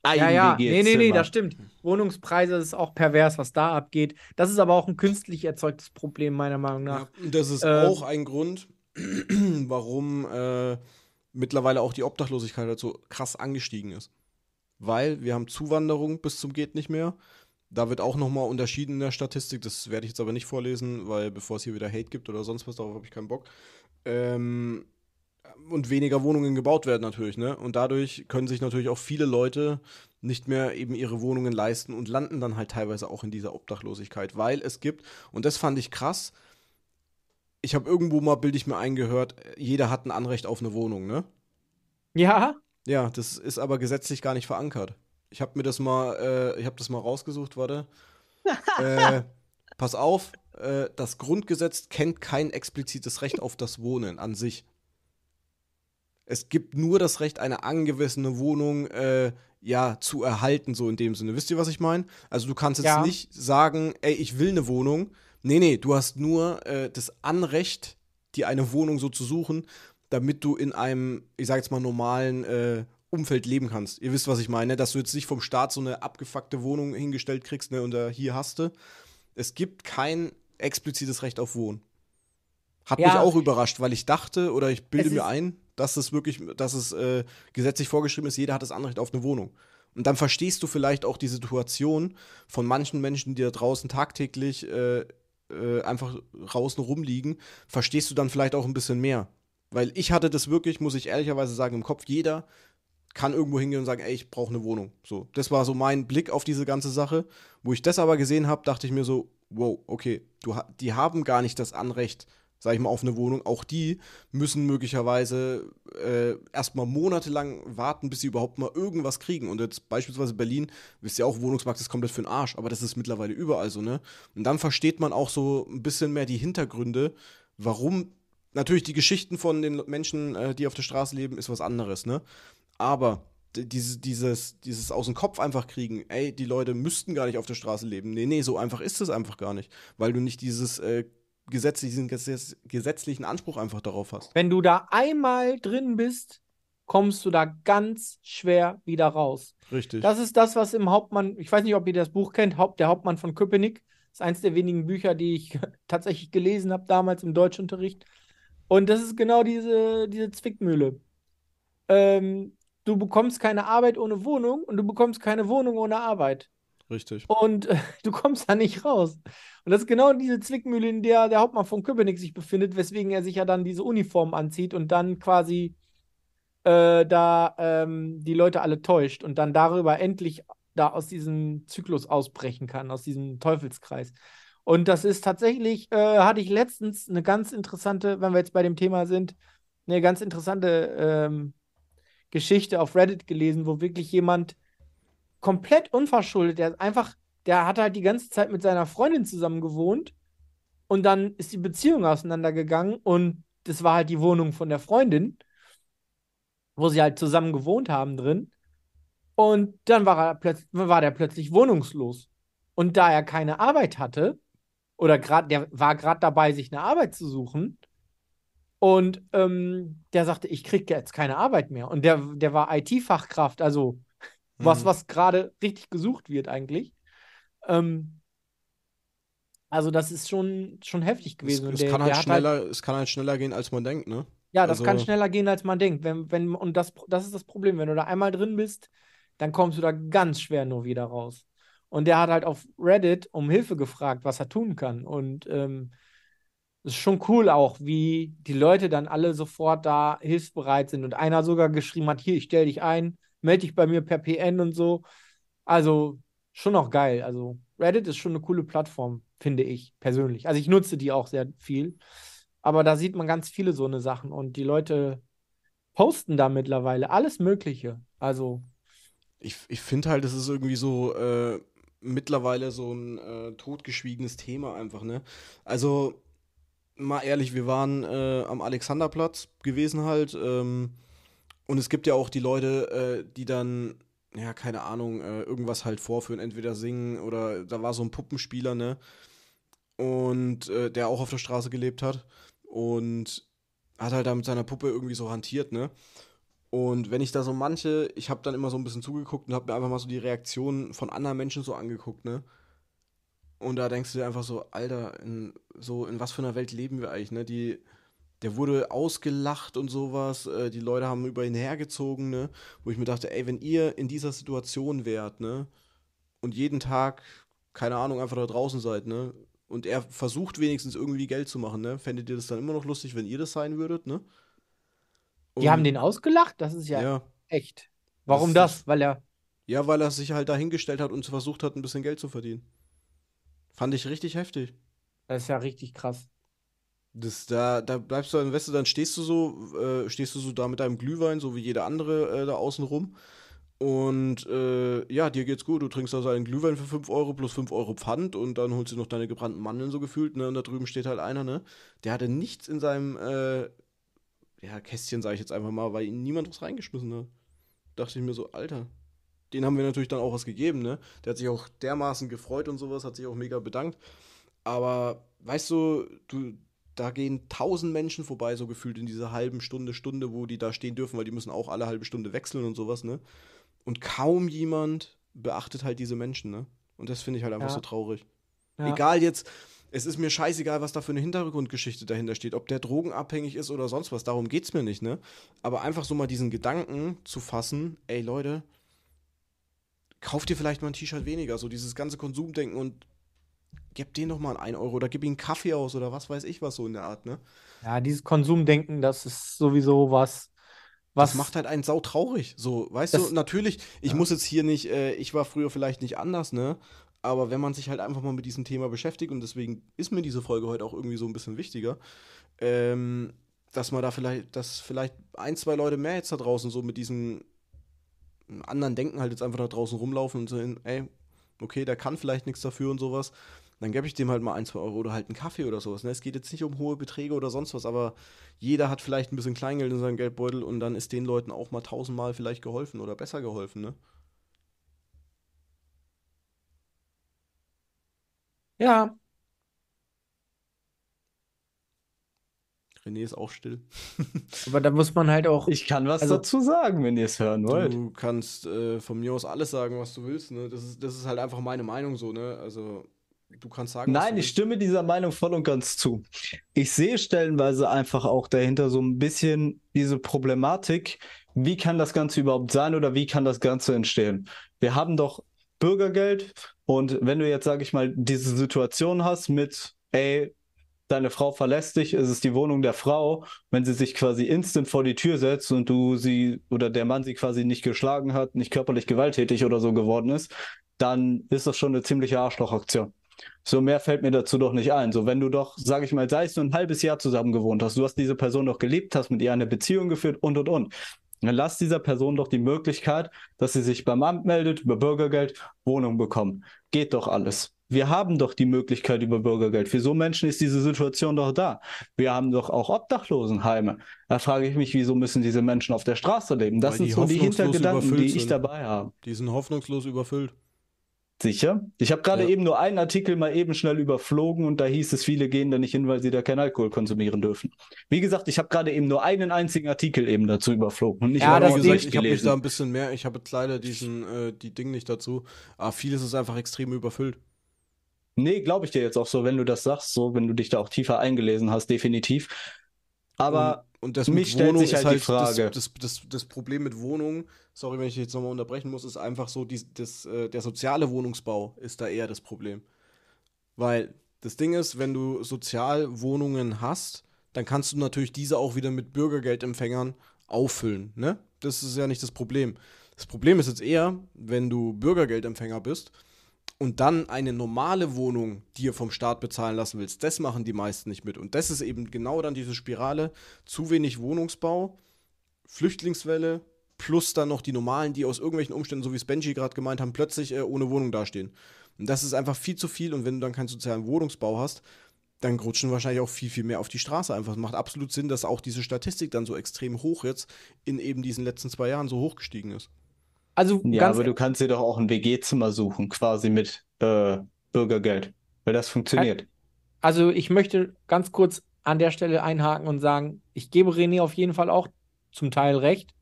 ja, ja. Nee, nee, nee, das stimmt. Wohnungspreise ist auch pervers, was da abgeht. Das ist aber auch ein künstlich erzeugtes Problem, meiner Meinung nach. Ja, das ist äh, auch ein Grund, warum äh, mittlerweile auch die Obdachlosigkeit halt so krass angestiegen ist. Weil wir haben Zuwanderung bis zum Geht nicht mehr. Da wird auch nochmal unterschieden in der Statistik. Das werde ich jetzt aber nicht vorlesen, weil bevor es hier wieder Hate gibt oder sonst was, darauf habe ich keinen Bock. Ähm, und weniger Wohnungen gebaut werden natürlich, ne? Und dadurch können sich natürlich auch viele Leute nicht mehr eben ihre Wohnungen leisten und landen dann halt teilweise auch in dieser Obdachlosigkeit, weil es gibt und das fand ich krass. Ich habe irgendwo mal bilde ich mir eingehört, jeder hat ein Anrecht auf eine Wohnung, ne? Ja. Ja, das ist aber gesetzlich gar nicht verankert. Ich habe mir das mal, äh, ich habe das mal rausgesucht, warte. äh, pass auf, äh, das Grundgesetz kennt kein explizites Recht auf das Wohnen an sich es gibt nur das Recht, eine angewissene Wohnung äh, ja zu erhalten, so in dem Sinne. Wisst ihr, was ich meine? Also du kannst jetzt ja. nicht sagen, ey, ich will eine Wohnung. Nee, nee, du hast nur äh, das Anrecht, dir eine Wohnung so zu suchen, damit du in einem, ich sag jetzt mal, normalen äh, Umfeld leben kannst. Ihr wisst, was ich meine, ne? dass du jetzt nicht vom Staat so eine abgefuckte Wohnung hingestellt kriegst, ne, und da äh, hier hast du. Es gibt kein explizites Recht auf Wohnen. Hat ja. mich auch überrascht, weil ich dachte oder ich bilde mir ein, dass es wirklich, dass es äh, gesetzlich vorgeschrieben ist, jeder hat das Anrecht auf eine Wohnung. Und dann verstehst du vielleicht auch die Situation von manchen Menschen, die da draußen tagtäglich äh, äh, einfach draußen rumliegen, verstehst du dann vielleicht auch ein bisschen mehr. Weil ich hatte das wirklich, muss ich ehrlicherweise sagen, im Kopf, jeder kann irgendwo hingehen und sagen, ey, ich brauche eine Wohnung. So, das war so mein Blick auf diese ganze Sache. Wo ich das aber gesehen habe, dachte ich mir so, wow, okay, du, die haben gar nicht das Anrecht, sag ich mal, auf eine Wohnung, auch die müssen möglicherweise äh, erstmal monatelang warten, bis sie überhaupt mal irgendwas kriegen. Und jetzt beispielsweise Berlin, wisst ihr auch, Wohnungsmarkt ist komplett für den Arsch, aber das ist mittlerweile überall so, ne? Und dann versteht man auch so ein bisschen mehr die Hintergründe, warum. Natürlich, die Geschichten von den Menschen, äh, die auf der Straße leben, ist was anderes, ne? Aber dieses, dieses, dieses aus dem Kopf einfach kriegen, ey, die Leute müssten gar nicht auf der Straße leben. Nee, nee, so einfach ist es einfach gar nicht, weil du nicht dieses äh, gesetzlichen, gesetzlichen Anspruch einfach darauf hast. Wenn du da einmal drin bist, kommst du da ganz schwer wieder raus. Richtig. Das ist das, was im Hauptmann, ich weiß nicht, ob ihr das Buch kennt, Haupt, der Hauptmann von Köpenick. Das ist eins der wenigen Bücher, die ich tatsächlich gelesen habe damals im Deutschunterricht. Und das ist genau diese, diese Zwickmühle. Ähm, du bekommst keine Arbeit ohne Wohnung und du bekommst keine Wohnung ohne Arbeit. Richtig. Und äh, du kommst da nicht raus. Und das ist genau diese Zwickmühle, in der der Hauptmann von Köpenick sich befindet, weswegen er sich ja dann diese Uniform anzieht und dann quasi äh, da ähm, die Leute alle täuscht und dann darüber endlich da aus diesem Zyklus ausbrechen kann, aus diesem Teufelskreis. Und das ist tatsächlich, äh, hatte ich letztens eine ganz interessante, wenn wir jetzt bei dem Thema sind, eine ganz interessante ähm, Geschichte auf Reddit gelesen, wo wirklich jemand komplett unverschuldet. Der einfach, der hat halt die ganze Zeit mit seiner Freundin zusammen gewohnt und dann ist die Beziehung auseinandergegangen und das war halt die Wohnung von der Freundin, wo sie halt zusammen gewohnt haben drin. Und dann war, er plötzlich, war der plötzlich wohnungslos. Und da er keine Arbeit hatte, oder gerade, der war gerade dabei, sich eine Arbeit zu suchen, und ähm, der sagte, ich kriege jetzt keine Arbeit mehr. Und der, der war IT-Fachkraft, also was, mhm. was gerade richtig gesucht wird eigentlich. Ähm, also das ist schon, schon heftig gewesen. Es, es der, kann halt, halt schneller, halt, es kann halt schneller gehen, als man denkt, ne? Ja, das also, kann schneller gehen, als man denkt. Wenn, wenn, und das, das ist das Problem. Wenn du da einmal drin bist, dann kommst du da ganz schwer nur wieder raus. Und der hat halt auf Reddit um Hilfe gefragt, was er tun kann. Und ähm, es ist schon cool auch, wie die Leute dann alle sofort da hilfsbereit sind. Und einer sogar geschrieben hat, hier, ich stell dich ein melde dich bei mir per PN und so. Also schon auch geil. Also Reddit ist schon eine coole Plattform, finde ich persönlich. Also ich nutze die auch sehr viel. Aber da sieht man ganz viele so eine Sachen und die Leute posten da mittlerweile alles Mögliche. Also. Ich, ich finde halt, das ist irgendwie so äh, mittlerweile so ein äh, totgeschwiegenes Thema einfach, ne? Also, mal ehrlich, wir waren äh, am Alexanderplatz gewesen halt. Ähm, und es gibt ja auch die Leute, äh, die dann, ja, keine Ahnung, äh, irgendwas halt vorführen, entweder singen oder da war so ein Puppenspieler, ne? Und äh, der auch auf der Straße gelebt hat und hat halt da mit seiner Puppe irgendwie so hantiert, ne? Und wenn ich da so manche, ich habe dann immer so ein bisschen zugeguckt und habe mir einfach mal so die Reaktionen von anderen Menschen so angeguckt, ne? Und da denkst du dir einfach so, Alter, in, so in was für einer Welt leben wir eigentlich, ne? Die der wurde ausgelacht und sowas. Äh, die Leute haben über ihn hergezogen, ne? Wo ich mir dachte, ey, wenn ihr in dieser Situation wärt, ne? Und jeden Tag, keine Ahnung, einfach da draußen seid, ne? Und er versucht wenigstens irgendwie Geld zu machen, ne? Fändet ihr das dann immer noch lustig, wenn ihr das sein würdet, ne? die haben den ausgelacht? Das ist ja, ja echt. Warum das? das? Weil er. Ja, weil er sich halt dahingestellt hat und versucht hat, ein bisschen Geld zu verdienen. Fand ich richtig heftig. Das ist ja richtig krass. Das, da, da bleibst du dann, weißt du, dann stehst du so, äh, stehst du so da mit deinem Glühwein, so wie jeder andere äh, da außen rum. Und äh, ja, dir geht's gut, du trinkst also einen Glühwein für 5 Euro plus 5 Euro Pfand und dann holst du noch deine gebrannten Mandeln so gefühlt, ne? Und da drüben steht halt einer, ne? Der hatte nichts in seinem äh, ja, Kästchen, sage ich jetzt einfach mal, weil ihm niemand was reingeschmissen hat. Dachte ich mir so, Alter, den haben wir natürlich dann auch was gegeben, ne? Der hat sich auch dermaßen gefreut und sowas, hat sich auch mega bedankt. Aber weißt du, du, da gehen tausend Menschen vorbei, so gefühlt in dieser halben Stunde, Stunde, wo die da stehen dürfen, weil die müssen auch alle halbe Stunde wechseln und sowas, ne? Und kaum jemand beachtet halt diese Menschen, ne? Und das finde ich halt einfach ja. so traurig. Ja. Egal jetzt, es ist mir scheißegal, was da für eine Hintergrundgeschichte dahinter steht, ob der drogenabhängig ist oder sonst was, darum geht's mir nicht, ne? Aber einfach so mal diesen Gedanken zu fassen, ey Leute, kauft ihr vielleicht mal ein T-Shirt weniger, so dieses ganze Konsumdenken und gib denen doch mal einen Euro oder gib ihnen Kaffee aus oder was weiß ich was so in der Art, ne? Ja, dieses Konsumdenken, das ist sowieso was. Was das macht halt einen sau traurig. So, weißt das, du, natürlich, ich ja. muss jetzt hier nicht, äh, ich war früher vielleicht nicht anders, ne? Aber wenn man sich halt einfach mal mit diesem Thema beschäftigt, und deswegen ist mir diese Folge heute auch irgendwie so ein bisschen wichtiger, ähm, dass man da vielleicht, dass vielleicht ein, zwei Leute mehr jetzt da draußen so mit diesem anderen Denken halt jetzt einfach da draußen rumlaufen und so, ey, okay, der kann vielleicht nichts dafür und sowas dann gebe ich dem halt mal ein, zwei Euro oder halt einen Kaffee oder sowas. Ne? Es geht jetzt nicht um hohe Beträge oder sonst was, aber jeder hat vielleicht ein bisschen Kleingeld in seinem Geldbeutel und dann ist den Leuten auch mal tausendmal vielleicht geholfen oder besser geholfen, ne? Ja. René ist auch still. Aber da muss man halt auch. Ich kann was also, dazu sagen, wenn ihr es hören wollt. Du kannst äh, von mir aus alles sagen, was du willst. Ne? Das, ist, das ist halt einfach meine Meinung so. Ne? Also Du kannst sagen. Nein, ich stimme dieser Meinung voll und ganz zu. Ich sehe stellenweise einfach auch dahinter so ein bisschen diese Problematik, wie kann das Ganze überhaupt sein oder wie kann das Ganze entstehen? Wir haben doch Bürgergeld und wenn du jetzt, sage ich mal, diese Situation hast mit, ey, deine Frau verlässt dich, es ist die Wohnung der Frau, wenn sie sich quasi instant vor die Tür setzt und du sie oder der Mann sie quasi nicht geschlagen hat, nicht körperlich gewalttätig oder so geworden ist, dann ist das schon eine ziemliche Arschlochaktion. So mehr fällt mir dazu doch nicht ein. So, wenn du doch, sag ich mal, sei es nur ein halbes Jahr zusammen gewohnt hast, du hast diese Person doch geliebt, hast mit ihr eine Beziehung geführt und und und. Dann lass dieser Person doch die Möglichkeit, dass sie sich beim Amt meldet, über Bürgergeld, Wohnung bekommen. Geht doch alles. Wir haben doch die Möglichkeit über Bürgergeld. Für so Menschen ist diese Situation doch da. Wir haben doch auch Obdachlosenheime. Da frage ich mich, wieso müssen diese Menschen auf der Straße leben? Das Weil sind so die Hintergedanken, die ich sind. dabei habe. Die sind hoffnungslos überfüllt. Sicher. Ich habe gerade ja. eben nur einen Artikel mal eben schnell überflogen und da hieß es, viele gehen da nicht hin, weil sie da keinen Alkohol konsumieren dürfen. Wie gesagt, ich habe gerade eben nur einen einzigen Artikel eben dazu überflogen und nicht ja, das Ding, ich habe mich da ein bisschen mehr, ich habe leider diesen äh, die Ding nicht dazu, aber ah, vieles ist einfach extrem überfüllt. Nee, glaube ich dir jetzt auch so, wenn du das sagst, so wenn du dich da auch tiefer eingelesen hast, definitiv. Aber um, und das Mich mit Wohnung halt ist halt, halt Frage. Das, das, das, das, Problem mit Wohnungen, sorry, wenn ich jetzt nochmal unterbrechen muss, ist einfach so, die, das, äh, der soziale Wohnungsbau ist da eher das Problem. Weil das Ding ist, wenn du Sozialwohnungen hast, dann kannst du natürlich diese auch wieder mit Bürgergeldempfängern auffüllen. Ne? Das ist ja nicht das Problem. Das Problem ist jetzt eher, wenn du Bürgergeldempfänger bist und dann eine normale Wohnung dir vom Staat bezahlen lassen willst, das machen die meisten nicht mit. Und das ist eben genau dann diese Spirale, zu wenig Wohnungsbau, Flüchtlingswelle, plus dann noch die normalen, die aus irgendwelchen Umständen, so wie es Benji gerade gemeint haben, plötzlich äh, ohne Wohnung dastehen. Und das ist einfach viel zu viel und wenn du dann keinen sozialen Wohnungsbau hast, dann rutschen wahrscheinlich auch viel, viel mehr auf die Straße einfach. Es macht absolut Sinn, dass auch diese Statistik dann so extrem hoch jetzt in eben diesen letzten zwei Jahren so hochgestiegen ist. Also ja, aber du kannst dir doch auch ein WG-Zimmer suchen, quasi mit äh, Bürgergeld, weil das funktioniert. Also ich möchte ganz kurz an der Stelle einhaken und sagen, ich gebe René auf jeden Fall auch zum Teil recht.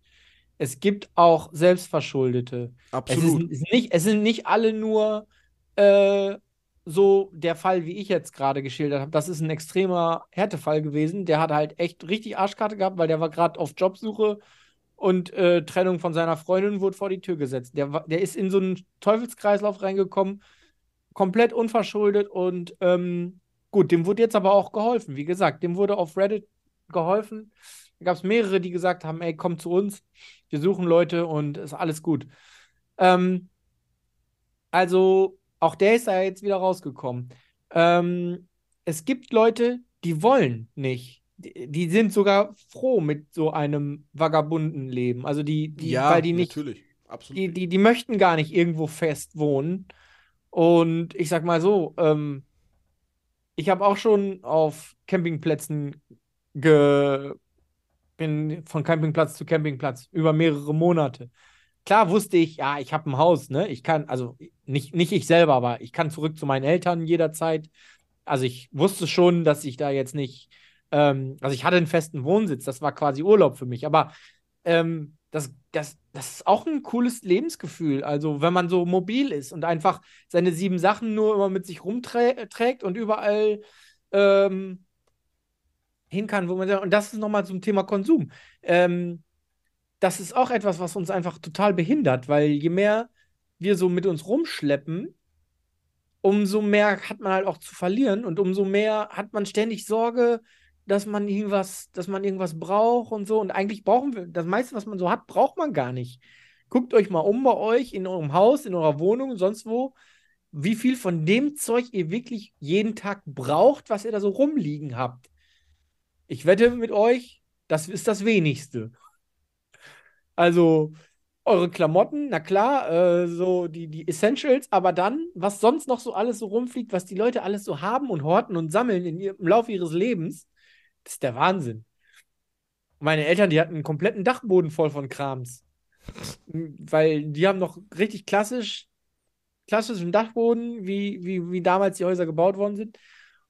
Es gibt auch Selbstverschuldete. Absolut. Es, ist nicht, es sind nicht alle nur äh, so der Fall, wie ich jetzt gerade geschildert habe. Das ist ein extremer Härtefall gewesen. Der hat halt echt richtig Arschkarte gehabt, weil der war gerade auf Jobsuche und äh, Trennung von seiner Freundin wurde vor die Tür gesetzt. Der, der ist in so einen Teufelskreislauf reingekommen, komplett unverschuldet und ähm, gut, dem wurde jetzt aber auch geholfen. Wie gesagt, dem wurde auf Reddit geholfen. Da gab es mehrere, die gesagt haben, ey, komm zu uns, wir suchen Leute und ist alles gut. Ähm, also auch der ist da jetzt wieder rausgekommen. Ähm, es gibt Leute, die wollen nicht die sind sogar froh mit so einem vagabunden Leben. Also die, die ja, weil die nicht, natürlich, absolut. Die, die, die möchten gar nicht irgendwo fest wohnen. Und ich sag mal so, ähm, ich habe auch schon auf Campingplätzen ge bin von Campingplatz zu Campingplatz über mehrere Monate. Klar wusste ich, ja, ich habe ein Haus, ne? Ich kann, also nicht, nicht ich selber, aber ich kann zurück zu meinen Eltern jederzeit. Also ich wusste schon, dass ich da jetzt nicht ähm, also ich hatte einen festen Wohnsitz, das war quasi Urlaub für mich, aber ähm, das, das, das ist auch ein cooles Lebensgefühl. Also, wenn man so mobil ist und einfach seine sieben Sachen nur immer mit sich rumträgt und überall ähm, hin kann, wo man. Und das ist nochmal zum Thema Konsum. Ähm, das ist auch etwas, was uns einfach total behindert, weil je mehr wir so mit uns rumschleppen, umso mehr hat man halt auch zu verlieren und umso mehr hat man ständig Sorge, dass man irgendwas, dass man irgendwas braucht und so. Und eigentlich brauchen wir, das meiste, was man so hat, braucht man gar nicht. Guckt euch mal um bei euch, in eurem Haus, in eurer Wohnung sonst wo, wie viel von dem Zeug ihr wirklich jeden Tag braucht, was ihr da so rumliegen habt. Ich wette mit euch, das ist das wenigste. Also, eure Klamotten, na klar, äh, so die, die Essentials, aber dann, was sonst noch so alles so rumfliegt, was die Leute alles so haben und horten und sammeln in, im Laufe ihres Lebens, das ist der Wahnsinn. Meine Eltern, die hatten einen kompletten Dachboden voll von Krams. Weil die haben noch richtig klassisch, klassischen Dachboden, wie, wie, wie damals die Häuser gebaut worden sind.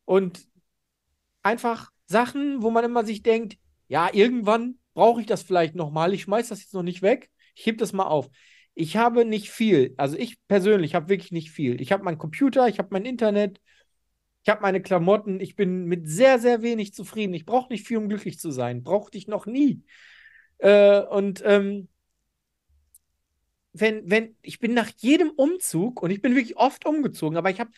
Und einfach Sachen, wo man immer sich denkt, ja, irgendwann brauche ich das vielleicht nochmal. Ich schmeiß das jetzt noch nicht weg. Ich heb das mal auf. Ich habe nicht viel. Also ich persönlich habe wirklich nicht viel. Ich habe meinen Computer, ich habe mein Internet, ich habe meine Klamotten. Ich bin mit sehr, sehr wenig zufrieden. Ich brauche nicht viel, um glücklich zu sein. Brauchte ich noch nie. Äh, und ähm, wenn, wenn, ich bin nach jedem Umzug und ich bin wirklich oft umgezogen, aber ich habe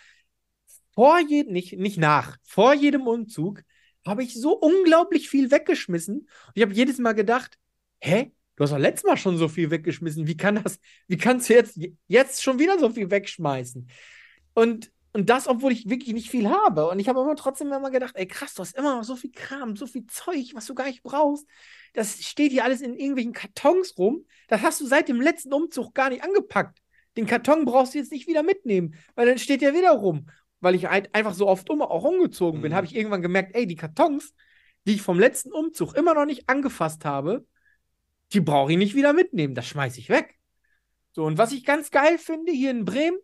vor jedem, nicht, nicht nach, vor jedem Umzug habe ich so unglaublich viel weggeschmissen. Und ich habe jedes Mal gedacht, hä? Du hast doch letztes Mal schon so viel weggeschmissen. Wie kann das, wie kannst du jetzt, jetzt schon wieder so viel wegschmeißen? Und und das, obwohl ich wirklich nicht viel habe. Und ich habe immer trotzdem immer gedacht, ey krass, du hast immer noch so viel Kram, so viel Zeug, was du gar nicht brauchst. Das steht hier alles in irgendwelchen Kartons rum. Das hast du seit dem letzten Umzug gar nicht angepackt. Den Karton brauchst du jetzt nicht wieder mitnehmen, weil dann steht der wieder rum. Weil ich halt einfach so oft um, auch umgezogen bin, mhm. habe ich irgendwann gemerkt, ey, die Kartons, die ich vom letzten Umzug immer noch nicht angefasst habe, die brauche ich nicht wieder mitnehmen. Das schmeiße ich weg. So, und was ich ganz geil finde, hier in Bremen,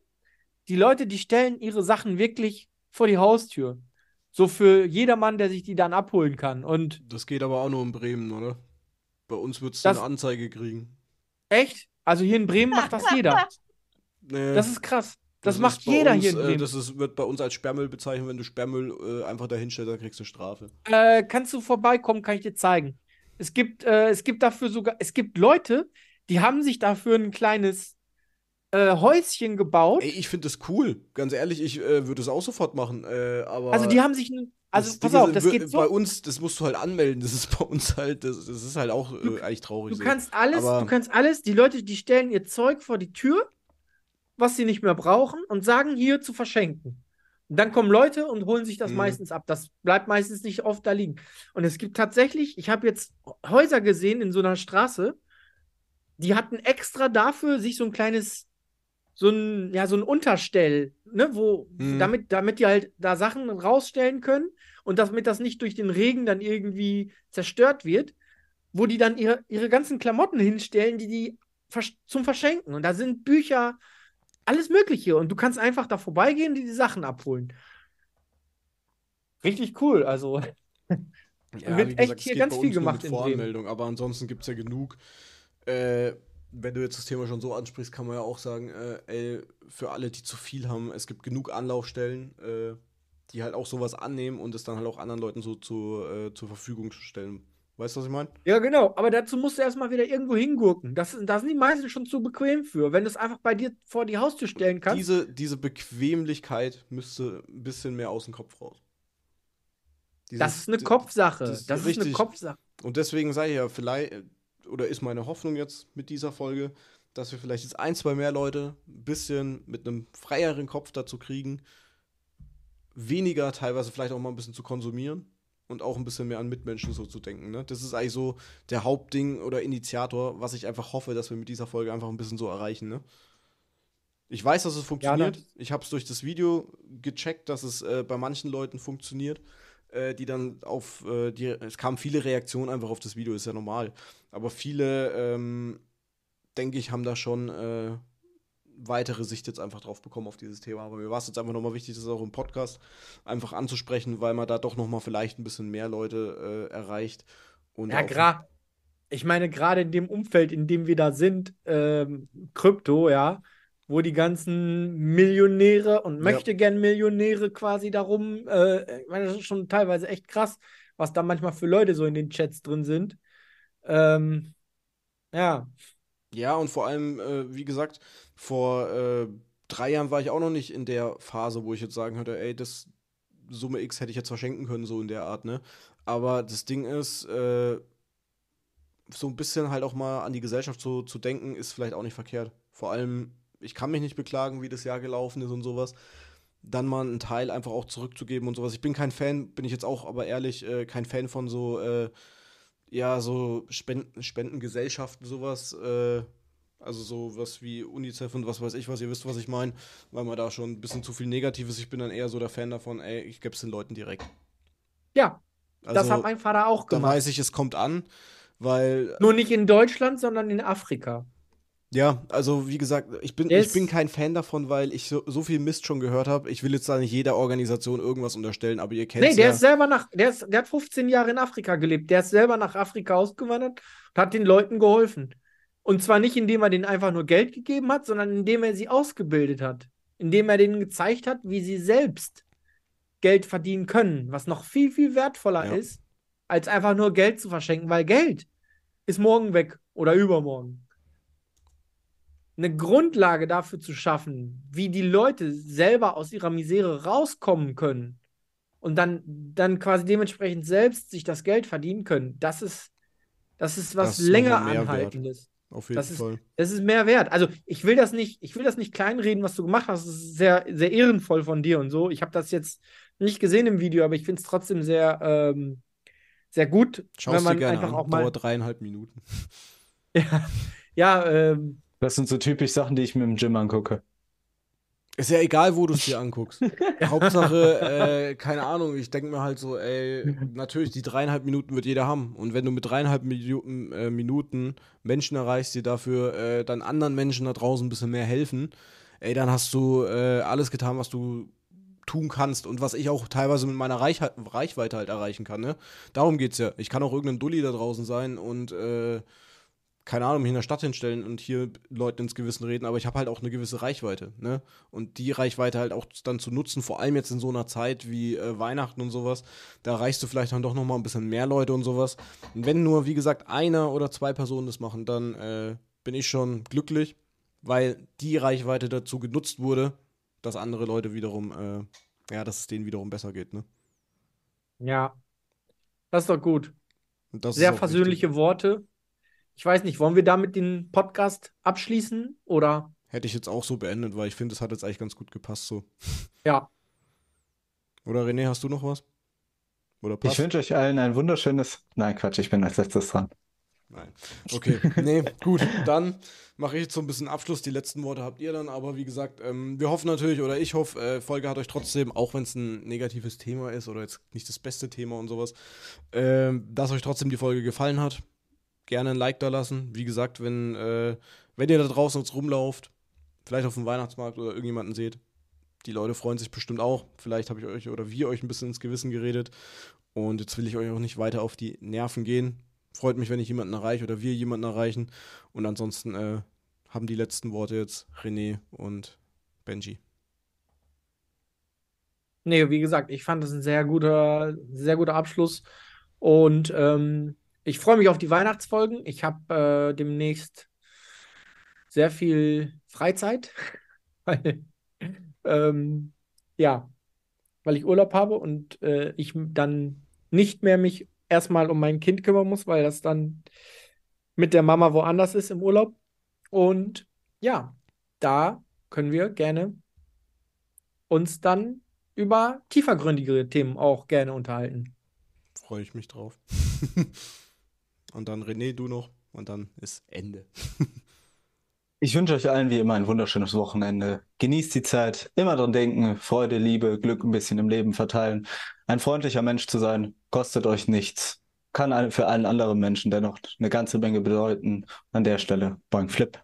die Leute, die stellen ihre Sachen wirklich vor die Haustür. So für jedermann, der sich die dann abholen kann. Und das geht aber auch nur in Bremen, oder? Bei uns wird es eine Anzeige kriegen. Echt? Also hier in Bremen macht das jeder. Nee, das ist krass. Das, das macht jeder uns, hier in äh, Bremen. das ist, wird bei uns als Sperrmüll bezeichnet. Wenn du Sperrmüll äh, einfach dahinstellst, dann kriegst du Strafe. Äh, kannst du vorbeikommen, kann ich dir zeigen. Es gibt, äh, es gibt dafür sogar, es gibt Leute, die haben sich dafür ein kleines äh, Häuschen gebaut. Ey, ich finde das cool. Ganz ehrlich, ich äh, würde es auch sofort machen. Äh, aber also die haben sich also pass auf, das geht so. Bei uns, das musst du halt anmelden. Das ist bei uns halt, das, das ist halt auch äh, du, eigentlich traurig. Du so. kannst alles, aber du kannst alles. Die Leute, die stellen ihr Zeug vor die Tür, was sie nicht mehr brauchen und sagen hier zu verschenken. Und dann kommen Leute und holen sich das mhm. meistens ab. Das bleibt meistens nicht oft da liegen. Und es gibt tatsächlich, ich habe jetzt Häuser gesehen in so einer Straße, die hatten extra dafür sich so ein kleines so ein, ja, so ein Unterstell, ne, wo, mhm. damit, damit die halt da Sachen rausstellen können und damit das nicht durch den Regen dann irgendwie zerstört wird, wo die dann ihre, ihre ganzen Klamotten hinstellen, die die vers zum Verschenken. Und da sind Bücher, alles Mögliche. Und du kannst einfach da vorbeigehen und die, die Sachen abholen. Richtig cool, also. ja, wird gesagt, echt hier ganz viel gemacht. Voranmeldung, aber ansonsten gibt es ja genug. Äh, wenn du jetzt das Thema schon so ansprichst, kann man ja auch sagen, äh, ey, für alle, die zu viel haben, es gibt genug Anlaufstellen, äh, die halt auch sowas annehmen und es dann halt auch anderen Leuten so zu, äh, zur Verfügung stellen. Weißt du, was ich meine? Ja, genau. Aber dazu musst du erstmal wieder irgendwo hingurken. Das, da sind die meisten schon zu bequem für. Wenn du es einfach bei dir vor die Haustür stellen kannst. Diese, diese Bequemlichkeit müsste ein bisschen mehr aus dem Kopf raus. Dieses, das ist eine Kopfsache. Das, das ist richtig. eine Kopfsache. Und deswegen sei ich ja, vielleicht, oder ist meine Hoffnung jetzt mit dieser Folge, dass wir vielleicht jetzt ein, zwei mehr Leute ein bisschen mit einem freieren Kopf dazu kriegen, weniger teilweise vielleicht auch mal ein bisschen zu konsumieren und auch ein bisschen mehr an Mitmenschen so zu denken. Ne? Das ist eigentlich so der Hauptding oder Initiator, was ich einfach hoffe, dass wir mit dieser Folge einfach ein bisschen so erreichen. Ne? Ich weiß, dass es funktioniert. Ja, ich habe es durch das Video gecheckt, dass es äh, bei manchen Leuten funktioniert äh, die dann auf äh, die, es kamen viele Reaktionen einfach auf das Video, ist ja normal. Aber viele, ähm, denke ich, haben da schon äh, weitere Sicht jetzt einfach drauf bekommen auf dieses Thema. Aber mir war es jetzt einfach nochmal wichtig, das auch im Podcast einfach anzusprechen, weil man da doch nochmal vielleicht ein bisschen mehr Leute äh, erreicht. Und ja, gerade, ich meine, gerade in dem Umfeld, in dem wir da sind, ähm, Krypto, ja, wo die ganzen Millionäre und möchte gern Millionäre quasi darum, äh, ich meine, das ist schon teilweise echt krass, was da manchmal für Leute so in den Chats drin sind. Ähm, ja. Ja, und vor allem, äh, wie gesagt, vor äh, drei Jahren war ich auch noch nicht in der Phase, wo ich jetzt sagen könnte, ey, das Summe X hätte ich jetzt verschenken können, so in der Art, ne? Aber das Ding ist, äh, so ein bisschen halt auch mal an die Gesellschaft so zu denken, ist vielleicht auch nicht verkehrt. Vor allem ich kann mich nicht beklagen, wie das Jahr gelaufen ist und sowas. Dann mal einen Teil einfach auch zurückzugeben und sowas. Ich bin kein Fan, bin ich jetzt auch, aber ehrlich, äh, kein Fan von so, äh, ja, so Spenden, Spendengesellschaften, sowas. Äh, also so was wie UNICEF und was weiß ich was, ihr wisst, was ich meine, weil man da schon ein bisschen zu viel Negatives. Ich bin dann eher so der Fan davon, ey, ich gebe es den Leuten direkt. Ja, also, das hat mein Vater auch gemacht. Dann weiß ich, es kommt an, weil. Nur nicht in Deutschland, sondern in Afrika. Ja, also wie gesagt, ich bin, ich bin kein Fan davon, weil ich so, so viel Mist schon gehört habe. Ich will jetzt da nicht jeder Organisation irgendwas unterstellen, aber ihr kennt es. Nee, der ja. ist selber nach, der, ist, der hat 15 Jahre in Afrika gelebt. Der ist selber nach Afrika ausgewandert und hat den Leuten geholfen. Und zwar nicht, indem er denen einfach nur Geld gegeben hat, sondern indem er sie ausgebildet hat. Indem er denen gezeigt hat, wie sie selbst Geld verdienen können, was noch viel, viel wertvoller Ja. ist, als einfach nur Geld zu verschenken, weil Geld ist morgen weg oder übermorgen eine Grundlage dafür zu schaffen, wie die Leute selber aus ihrer Misere rauskommen können und dann, dann quasi dementsprechend selbst sich das Geld verdienen können, das ist, das ist was das länger anhaltendes. Auf jeden das Fall. Ist, das ist mehr wert. Also ich will das nicht, ich will das nicht kleinreden, was du gemacht hast. Das ist sehr, sehr ehrenvoll von dir und so. Ich habe das jetzt nicht gesehen im Video, aber ich finde es trotzdem sehr, ähm, sehr gut. Schau es dir gerne einfach an. Auch mal, Dauert dreieinhalb Minuten. ja, ja ähm, das sind so typisch Sachen, die ich mir im Gym angucke. Ist ja egal, wo du es dir anguckst. Hauptsache, äh, keine Ahnung, ich denke mir halt so, ey, natürlich, die dreieinhalb Minuten wird jeder haben. Und wenn du mit dreieinhalb Minuten, äh, Minuten Menschen erreichst, die dafür äh, dann anderen Menschen da draußen ein bisschen mehr helfen, ey, dann hast du äh, alles getan, was du tun kannst und was ich auch teilweise mit meiner Reich Reichweite halt erreichen kann. Ne? Darum geht's ja. Ich kann auch irgendein Dulli da draußen sein und äh, keine Ahnung, mich in der Stadt hinstellen und hier Leuten ins Gewissen reden, aber ich habe halt auch eine gewisse Reichweite, ne? Und die Reichweite halt auch dann zu nutzen, vor allem jetzt in so einer Zeit wie äh, Weihnachten und sowas, da erreichst du vielleicht dann doch nochmal ein bisschen mehr Leute und sowas. Und wenn nur, wie gesagt, einer oder zwei Personen das machen, dann äh, bin ich schon glücklich, weil die Reichweite dazu genutzt wurde, dass andere Leute wiederum, äh, ja, dass es denen wiederum besser geht, ne? Ja. Das ist doch gut. Sehr versöhnliche Worte. Ich weiß nicht, wollen wir damit den Podcast abschließen oder? Hätte ich jetzt auch so beendet, weil ich finde, es hat jetzt eigentlich ganz gut gepasst so. Ja. Oder René, hast du noch was? Oder passt? Ich wünsche euch allen ein wunderschönes. Nein, Quatsch, ich bin als letztes dran. Nein. Okay, nee, gut. Dann mache ich jetzt so ein bisschen Abschluss. Die letzten Worte habt ihr dann, aber wie gesagt, ähm, wir hoffen natürlich oder ich hoffe, äh, Folge hat euch trotzdem, auch wenn es ein negatives Thema ist oder jetzt nicht das beste Thema und sowas, äh, dass euch trotzdem die Folge gefallen hat gerne ein Like da lassen. Wie gesagt, wenn, äh, wenn ihr da draußen jetzt rumlauft, vielleicht auf dem Weihnachtsmarkt oder irgendjemanden seht, die Leute freuen sich bestimmt auch. Vielleicht habe ich euch oder wir euch ein bisschen ins Gewissen geredet. Und jetzt will ich euch auch nicht weiter auf die Nerven gehen. Freut mich, wenn ich jemanden erreiche oder wir jemanden erreichen. Und ansonsten äh, haben die letzten Worte jetzt René und Benji. Nee, wie gesagt, ich fand das ein sehr guter, sehr guter Abschluss. Und ähm, ich freue mich auf die Weihnachtsfolgen. Ich habe äh, demnächst sehr viel Freizeit, weil, ähm, ja, weil ich Urlaub habe und äh, ich dann nicht mehr mich erstmal um mein Kind kümmern muss, weil das dann mit der Mama woanders ist im Urlaub. Und ja, da können wir gerne uns dann über tiefergründigere Themen auch gerne unterhalten. Freue ich mich drauf. Und dann René, du noch. Und dann ist Ende. ich wünsche euch allen wie immer ein wunderschönes Wochenende. Genießt die Zeit. Immer dran denken. Freude, Liebe, Glück ein bisschen im Leben verteilen. Ein freundlicher Mensch zu sein, kostet euch nichts. Kann für allen anderen Menschen dennoch eine ganze Menge bedeuten. An der Stelle, Bank Flip.